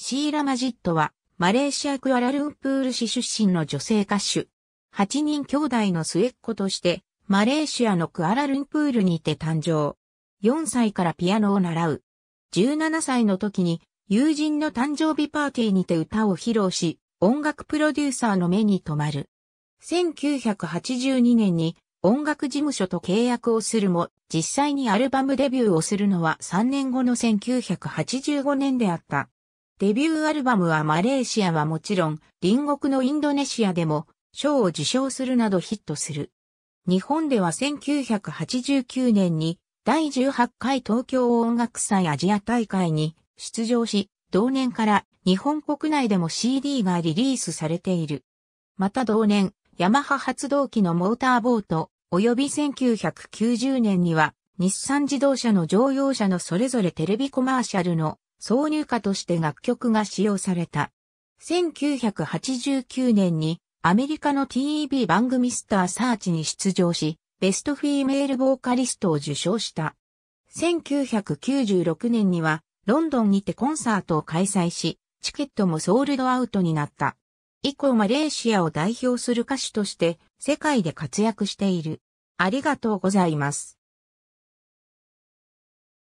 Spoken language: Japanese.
シーラ・マジットは、マレーシア・クアラルンプール市出身の女性歌手。8人兄弟の末っ子として、マレーシアのクアラルンプールにて誕生。4歳からピアノを習う。17歳の時に、友人の誕生日パーティーにて歌を披露し、音楽プロデューサーの目に留まる。1982年に音楽事務所と契約をするも、実際にアルバムデビューをするのは3年後の1985年であった。デビューアルバムはマレーシアはもちろん、隣国のインドネシアでも、賞を受賞するなどヒットする。日本では1989年に、第18回東京音楽祭アジア大会に出場し、同年から日本国内でも CD がリリースされている。また同年、ヤマハ発動機のモーターボート、及び1990年には、日産自動車の乗用車のそれぞれテレビコマーシャルの挿入歌として楽曲が使用された。1989年にアメリカの TV 番組スターサーチに出場し、ベストフィーメールボーカリストを受賞した。1996年にはロンドンにてコンサートを開催し、チケットもソールドアウトになった。以降マレーシアを代表する歌手として世界で活躍している。ありがとうございます。